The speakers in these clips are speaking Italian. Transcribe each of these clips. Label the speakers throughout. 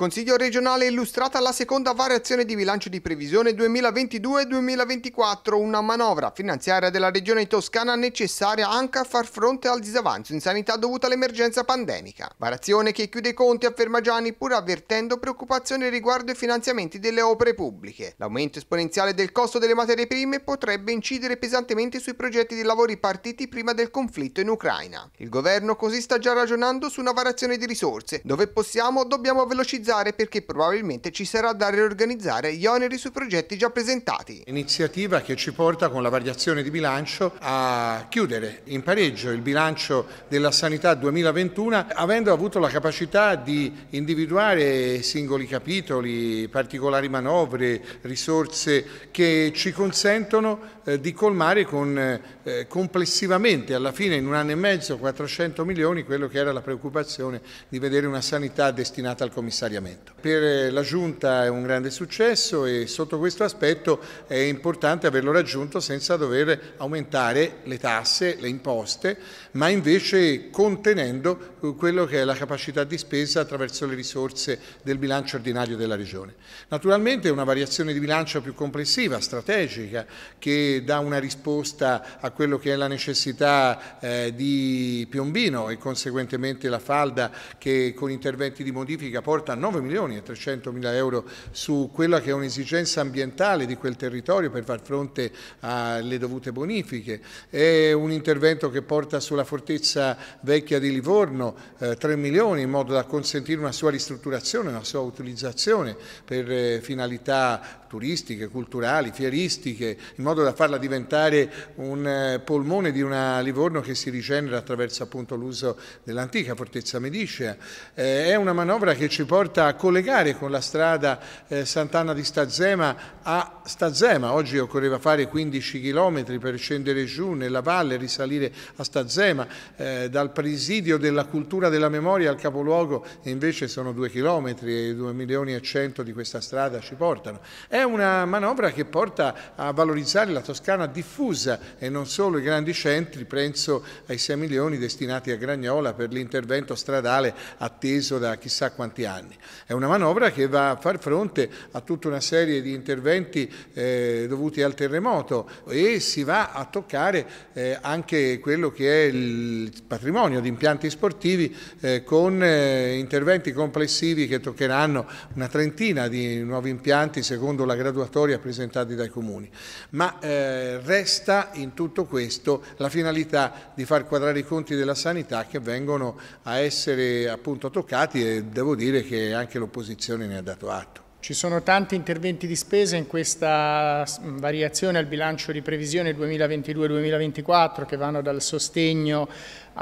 Speaker 1: Consiglio regionale è illustrata la seconda variazione di bilancio di previsione 2022-2024, una manovra finanziaria della regione toscana necessaria anche a far fronte al disavanzo in sanità dovuto all'emergenza pandemica. Variazione che chiude i conti, afferma Gianni, pur avvertendo preoccupazioni riguardo ai finanziamenti delle opere pubbliche. L'aumento esponenziale del costo delle materie prime potrebbe incidere pesantemente sui progetti di lavori partiti prima del conflitto in Ucraina. Il governo così sta già ragionando su una variazione di risorse, dove possiamo dobbiamo velocizzare realizzare perché probabilmente ci sarà da riorganizzare gli oneri sui progetti già presentati.
Speaker 2: Iniziativa che ci porta con la variazione di bilancio a chiudere in pareggio il bilancio della sanità 2021 avendo avuto la capacità di individuare singoli capitoli, particolari manovre, risorse che ci consentono eh, di colmare con, eh, complessivamente alla fine in un anno e mezzo 400 milioni quello che era la preoccupazione di vedere una sanità destinata al commissario commissariamento. Per eh, la Giunta è un grande successo e sotto questo aspetto è importante averlo raggiunto senza dover aumentare le tasse, le imposte, ma invece contenendo eh, quello che è la capacità di spesa attraverso le risorse del bilancio ordinario della Regione. Naturalmente è una variazione di bilancio più complessiva, strategica, che dà una risposta a quello che è la necessità eh, di Piombino e conseguentemente la falda che con interventi di modifica portano 9 milioni e 300 mila euro su quella che è un'esigenza ambientale di quel territorio per far fronte alle dovute bonifiche. È un intervento che porta sulla fortezza vecchia di Livorno eh, 3 milioni in modo da consentire una sua ristrutturazione, una sua utilizzazione per eh, finalità turistiche, culturali, fieristiche, in modo da farla diventare un eh, polmone di una Livorno che si rigenera attraverso l'uso dell'antica fortezza medicea. Eh, è una manovra che ci porta porta a collegare con la strada eh, Sant'Anna di Stazzema a Stazzema. Oggi occorreva fare 15 km per scendere giù nella valle, risalire a Stazzema, eh, dal presidio della cultura della memoria al capoluogo invece sono 2 km e 2 milioni e 100 di questa strada ci portano. È una manovra che porta a valorizzare la Toscana diffusa e non solo i grandi centri, penso ai 6 milioni destinati a Gragnola per l'intervento stradale atteso da chissà quanti anni. È una manovra che va a far fronte a tutta una serie di interventi eh, dovuti al terremoto e si va a toccare eh, anche quello che è il patrimonio di impianti sportivi eh, con eh, interventi complessivi che toccheranno una trentina di nuovi impianti secondo la graduatoria presentati dai comuni. Ma eh, resta in tutto questo la finalità di far quadrare i conti della sanità che vengono a essere appunto toccati e devo dire che anche l'opposizione ne ha dato atto.
Speaker 3: Ci sono tanti interventi di spesa in questa mm, variazione al bilancio di previsione 2022-2024 che vanno dal sostegno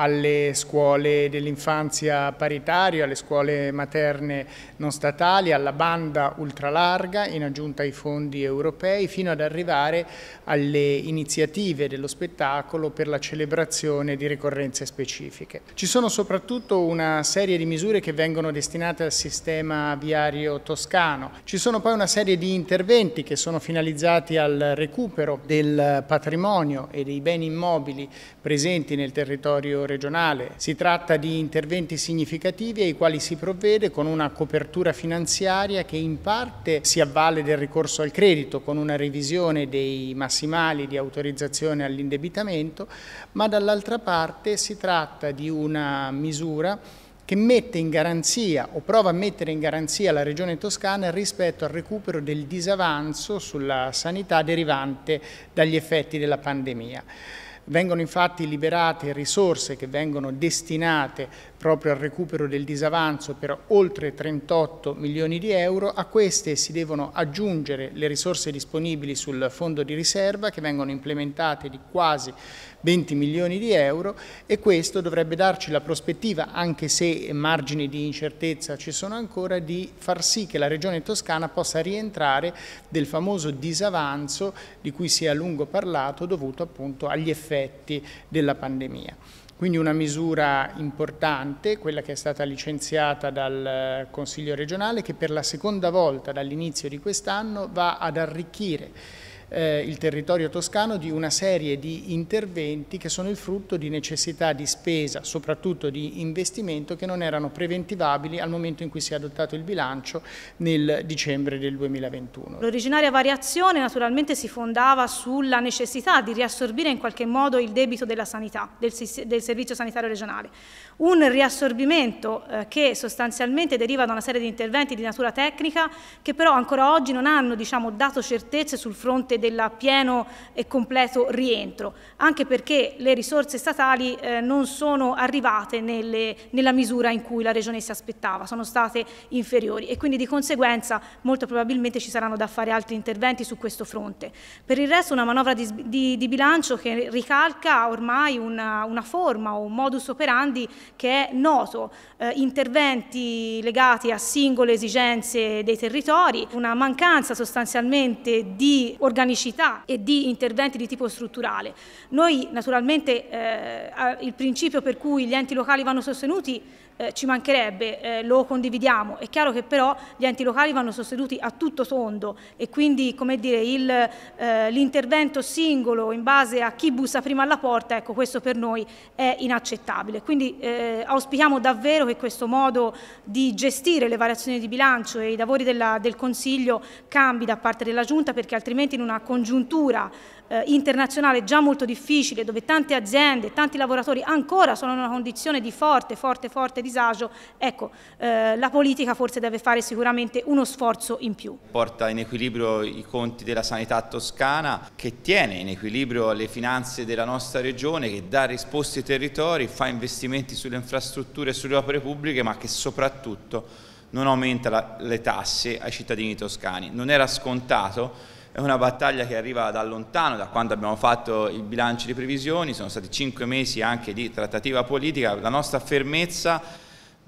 Speaker 3: alle scuole dell'infanzia paritario, alle scuole materne non statali, alla banda ultralarga in aggiunta ai fondi europei, fino ad arrivare alle iniziative dello spettacolo per la celebrazione di ricorrenze specifiche. Ci sono soprattutto una serie di misure che vengono destinate al sistema viario toscano. Ci sono poi una serie di interventi che sono finalizzati al recupero del patrimonio e dei beni immobili presenti nel territorio regionale. Si tratta di interventi significativi ai quali si provvede con una copertura finanziaria che in parte si avvale del ricorso al credito, con una revisione dei massimali di autorizzazione all'indebitamento, ma dall'altra parte si tratta di una misura che mette in garanzia o prova a mettere in garanzia la Regione Toscana rispetto al recupero del disavanzo sulla sanità derivante dagli effetti della pandemia. Vengono infatti liberate risorse che vengono destinate proprio al recupero del disavanzo per oltre 38 milioni di euro, a queste si devono aggiungere le risorse disponibili sul fondo di riserva che vengono implementate di quasi 20 milioni di euro e questo dovrebbe darci la prospettiva, anche se margini di incertezza ci sono ancora, di far sì che la Regione Toscana possa rientrare del famoso disavanzo di cui si è a lungo parlato dovuto appunto agli effetti della pandemia. Quindi una misura importante, quella che è stata licenziata dal eh, Consiglio regionale, che per la seconda volta dall'inizio di quest'anno va ad arricchire eh, il territorio toscano di una serie di interventi che sono il frutto di necessità di spesa, soprattutto di investimento, che non erano preventivabili al momento in cui si è adottato il bilancio nel dicembre del 2021.
Speaker 4: L'originaria variazione naturalmente si fondava sulla necessità di riassorbire in qualche modo il debito della sanità, del, del servizio sanitario regionale. Un riassorbimento eh, che sostanzialmente deriva da una serie di interventi di natura tecnica che però ancora oggi non hanno diciamo, dato certezze sul fronte fronte del pieno e completo rientro, anche perché le risorse statali eh, non sono arrivate nelle, nella misura in cui la Regione si aspettava, sono state inferiori e quindi di conseguenza molto probabilmente ci saranno da fare altri interventi su questo fronte. Per il resto una manovra di, di, di bilancio che ricalca ormai una, una forma o un modus operandi che è noto, eh, interventi legati a singole esigenze dei territori, una mancanza sostanzialmente di organizzazione organicità e di interventi di tipo strutturale. Noi naturalmente eh, il principio per cui gli enti locali vanno sostenuti eh, ci mancherebbe, eh, lo condividiamo. È chiaro che però gli enti locali vanno sostenuti a tutto tondo e quindi dire, eh, l'intervento singolo in base a chi bussa prima alla porta, ecco, questo per noi è inaccettabile. Quindi eh, auspichiamo davvero che questo modo di gestire le variazioni di bilancio e i lavori della, del Consiglio cambi da parte della Giunta perché altrimenti in una congiuntura eh, internazionale già molto difficile dove tante aziende, tanti lavoratori ancora sono in una condizione di forte, forte, forte disagio, ecco, eh, la politica forse deve fare sicuramente uno sforzo in più.
Speaker 5: Porta in equilibrio i conti della sanità toscana che tiene in equilibrio le finanze della nostra regione, che dà risposte ai territori, fa investimenti sulle infrastrutture e sulle opere pubbliche, ma che soprattutto non aumenta la, le tasse ai cittadini toscani. Non era scontato è una battaglia che arriva da lontano, da quando abbiamo fatto il bilancio di previsioni, sono stati cinque mesi anche di trattativa politica, la nostra fermezza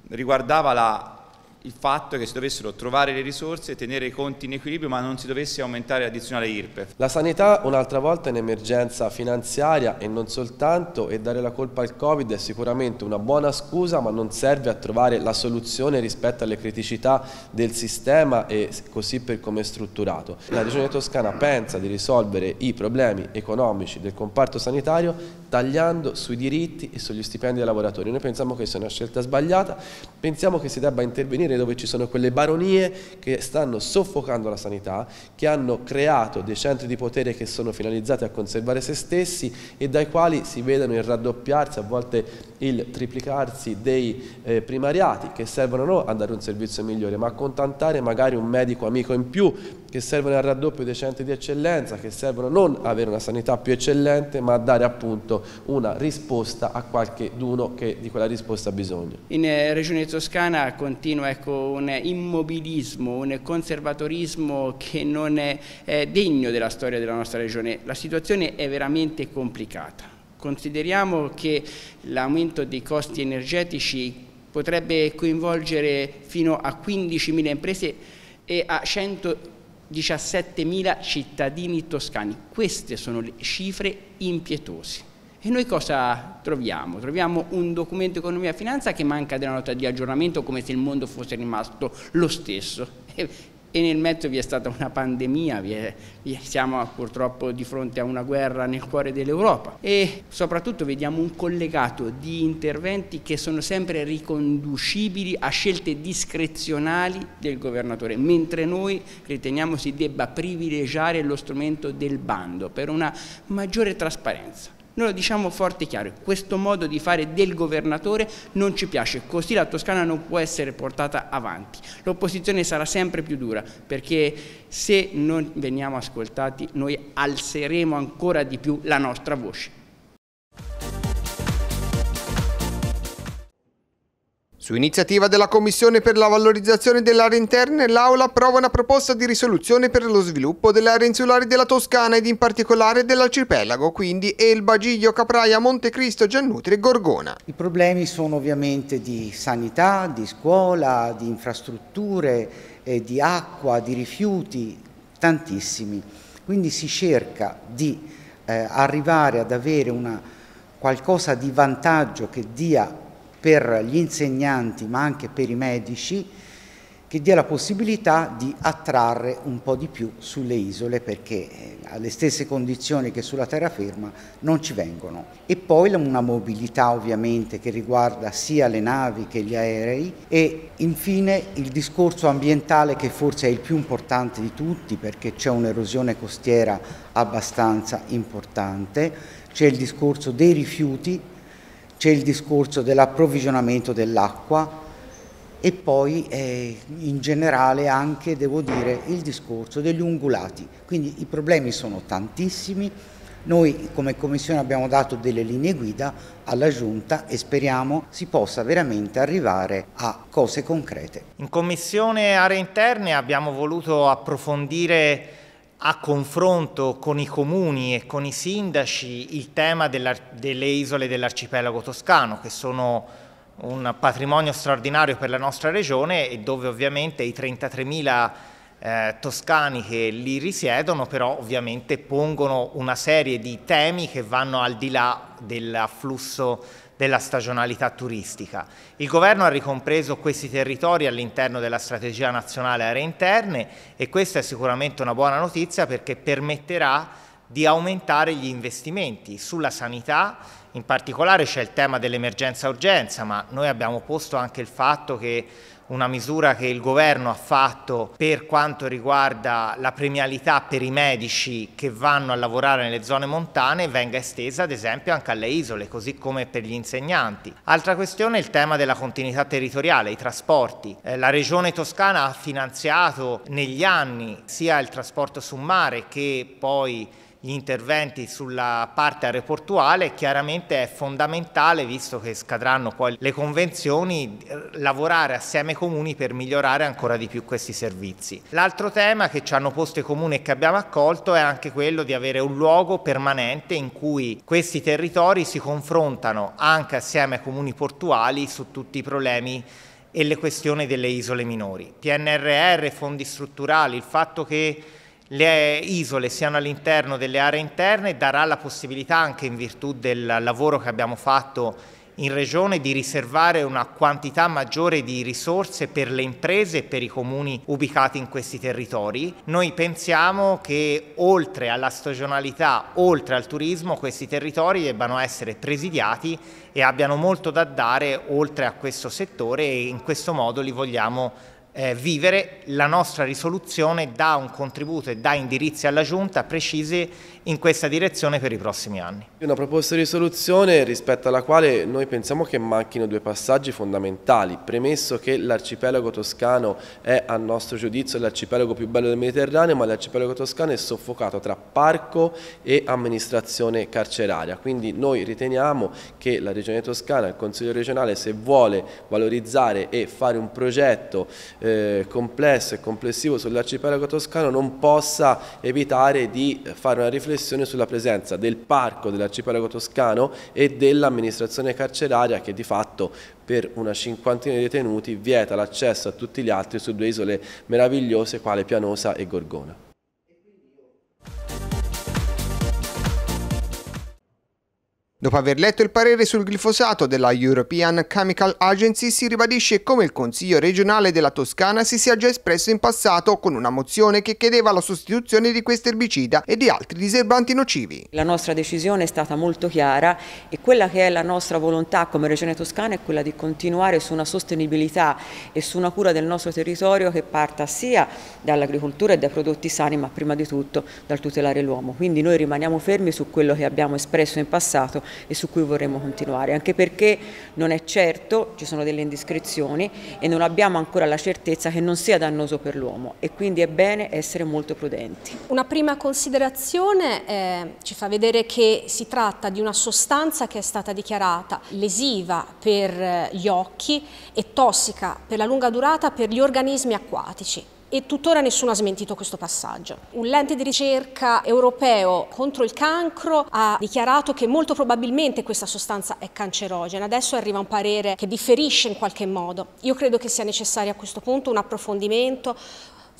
Speaker 5: riguardava la il fatto che si dovessero trovare le risorse, tenere i conti in equilibrio ma non si dovesse aumentare l'addizionale IRPEF.
Speaker 6: La sanità un'altra volta è un'emergenza finanziaria e non soltanto e dare la colpa al Covid è sicuramente una buona scusa ma non serve a trovare la soluzione rispetto alle criticità del sistema e così per come è strutturato. La Regione Toscana pensa di risolvere i problemi economici del comparto sanitario tagliando sui diritti e sugli stipendi dei lavoratori. Noi pensiamo che sia una scelta sbagliata, pensiamo che si debba intervenire dove ci sono quelle baronie che stanno soffocando la sanità, che hanno creato dei centri di potere che sono finalizzati a conservare se stessi e dai quali si vedono il raddoppiarsi, a volte il triplicarsi dei eh, primariati che servono non a dare un servizio migliore, ma a contantare magari un medico amico in più che servono al raddoppio dei centri di eccellenza, che servono non a avere una sanità più eccellente, ma a dare appunto una risposta a qualche d'uno che di quella risposta ha bisogno.
Speaker 5: In eh, Regione Toscana continua ecco, un immobilismo, un conservatorismo che non è, è degno della storia della nostra regione. La situazione è veramente complicata. Consideriamo che l'aumento dei costi energetici potrebbe coinvolgere fino a 15.000 imprese e a 117.000 cittadini toscani. Queste sono le cifre impietose. E noi cosa troviamo? Troviamo un documento economia e finanza che manca della nota di aggiornamento come se il mondo fosse rimasto lo stesso. E, nel mezzo vi è stata una pandemia, è, siamo purtroppo di fronte a una guerra nel cuore dell'Europa e soprattutto vediamo un collegato di interventi che sono sempre riconducibili a scelte discrezionali del governatore, mentre noi riteniamo si debba privilegiare lo strumento del bando per una maggiore trasparenza. Noi lo diciamo forte e chiaro, questo modo di fare del governatore non ci piace, così la Toscana non può essere portata avanti. L'opposizione sarà sempre più dura perché se non veniamo ascoltati noi alzeremo ancora di più la nostra voce.
Speaker 1: Su iniziativa della Commissione per la valorizzazione dell'area interna, l'Aula approva una proposta di risoluzione per lo sviluppo delle aree insulari della Toscana ed in particolare dell'arcipelago, quindi Elba, Giglio, Capraia, Montecristo, Giannutri e Gorgona.
Speaker 7: I problemi sono ovviamente di sanità, di scuola, di infrastrutture, eh, di acqua, di rifiuti, tantissimi. Quindi si cerca di eh, arrivare ad avere una, qualcosa di vantaggio che dia per gli insegnanti ma anche per i medici che dia la possibilità di attrarre un po' di più sulle isole perché alle eh, stesse condizioni che sulla terraferma non ci vengono. E poi una mobilità ovviamente che riguarda sia le navi che gli aerei e infine il discorso ambientale che forse è il più importante di tutti perché c'è un'erosione costiera abbastanza importante, c'è il discorso dei rifiuti c'è il discorso dell'approvvigionamento dell'acqua e poi eh, in generale anche, devo dire, il discorso degli ungulati. Quindi i problemi sono tantissimi, noi come Commissione abbiamo dato delle linee guida alla Giunta e speriamo si possa veramente arrivare a cose concrete.
Speaker 8: In Commissione Aree Interne abbiamo voluto approfondire a confronto con i comuni e con i sindaci il tema delle isole dell'arcipelago toscano, che sono un patrimonio straordinario per la nostra regione e dove ovviamente i 33.000 eh, toscani che lì risiedono però ovviamente pongono una serie di temi che vanno al di là dell'afflusso della stagionalità turistica. Il governo ha ricompreso questi territori all'interno della strategia nazionale aree interne e questa è sicuramente una buona notizia perché permetterà di aumentare gli investimenti sulla sanità, in particolare c'è il tema dell'emergenza urgenza, ma noi abbiamo posto anche il fatto che una misura che il governo ha fatto per quanto riguarda la premialità per i medici che vanno a lavorare nelle zone montane venga estesa ad esempio anche alle isole, così come per gli insegnanti. Altra questione è il tema della continuità territoriale, i trasporti. Eh, la regione toscana ha finanziato negli anni sia il trasporto su mare che poi gli interventi sulla parte aeroportuale chiaramente è fondamentale, visto che scadranno poi le convenzioni, lavorare assieme ai comuni per migliorare ancora di più questi servizi. L'altro tema che ci hanno posto i comuni e che abbiamo accolto è anche quello di avere un luogo permanente in cui questi territori si confrontano anche assieme ai comuni portuali su tutti i problemi e le questioni delle isole minori. PNRR, fondi strutturali, il fatto che le isole siano all'interno delle aree interne darà la possibilità anche in virtù del lavoro che abbiamo fatto in Regione di riservare una quantità maggiore di risorse per le imprese e per i comuni ubicati in questi territori. Noi pensiamo che oltre alla stagionalità, oltre al turismo, questi territori debbano essere presidiati e abbiano molto da dare oltre a questo settore e in questo modo li vogliamo eh, vivere, la nostra risoluzione dà un contributo e dà indirizzi alla Giunta precisi in questa direzione per i prossimi anni.
Speaker 6: Una proposta di risoluzione rispetto alla quale noi pensiamo che manchino due passaggi fondamentali, premesso che l'arcipelago toscano è a nostro giudizio l'arcipelago più bello del Mediterraneo, ma l'arcipelago toscano è soffocato tra parco e amministrazione carceraria, quindi noi riteniamo che la Regione Toscana, il Consiglio regionale, se vuole valorizzare e fare un progetto eh, complesso e complessivo sull'arcipelago toscano, non possa evitare di fare una riflessione riflessione sulla presenza del parco dell'arcipelago toscano e dell'amministrazione carceraria che di fatto per una cinquantina di detenuti vieta l'accesso a tutti gli altri su due isole meravigliose quale Pianosa e Gorgona.
Speaker 1: Dopo aver letto il parere sul glifosato della European Chemical Agency si ribadisce come il Consiglio regionale della Toscana si sia già espresso in passato con una mozione che chiedeva la sostituzione di questo erbicida e di altri diserbanti nocivi.
Speaker 9: La nostra decisione è stata molto chiara e quella che è la nostra volontà come regione toscana è quella di continuare su una sostenibilità e su una cura del nostro territorio che parta sia dall'agricoltura e dai prodotti sani ma prima di tutto dal tutelare l'uomo. Quindi noi rimaniamo fermi su quello che abbiamo espresso in passato e su cui vorremmo continuare, anche perché non è certo, ci sono delle indiscrezioni e non abbiamo ancora la certezza che non sia dannoso per l'uomo e quindi è bene essere molto prudenti. Una prima considerazione eh, ci fa vedere che si tratta di una sostanza che è stata dichiarata lesiva per eh, gli occhi e tossica per la lunga durata per gli organismi acquatici e tuttora nessuno ha smentito questo passaggio. Un lente di ricerca europeo contro il cancro ha dichiarato che molto probabilmente questa sostanza è cancerogena. Adesso arriva un parere che differisce in qualche modo. Io credo che sia necessario a questo punto un approfondimento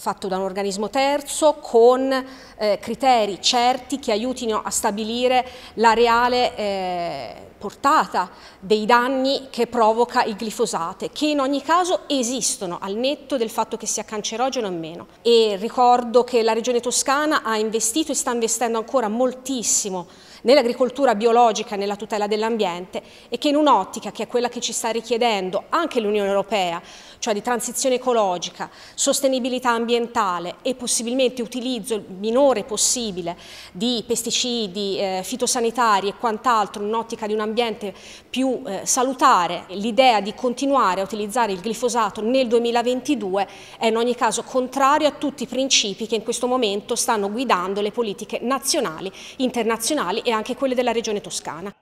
Speaker 9: fatto da un organismo terzo con eh, criteri certi che aiutino a stabilire la reale eh, portata dei danni che provoca il glifosate, che in ogni caso esistono, al netto del fatto che sia cancerogeno o meno. E ricordo che la Regione Toscana ha investito e sta investendo ancora moltissimo nell'agricoltura biologica, e nella tutela dell'ambiente e che in un'ottica che è quella che ci sta richiedendo anche l'Unione Europea, cioè di transizione ecologica, sostenibilità ambientale e possibilmente utilizzo il minore possibile di pesticidi, eh, fitosanitari e quant'altro, in un'ottica di un'ambiente ambiente più eh, salutare. L'idea di continuare a utilizzare il glifosato nel 2022 è in ogni caso contrario a tutti i principi che in questo momento stanno guidando le politiche nazionali, internazionali e anche quelle della regione toscana.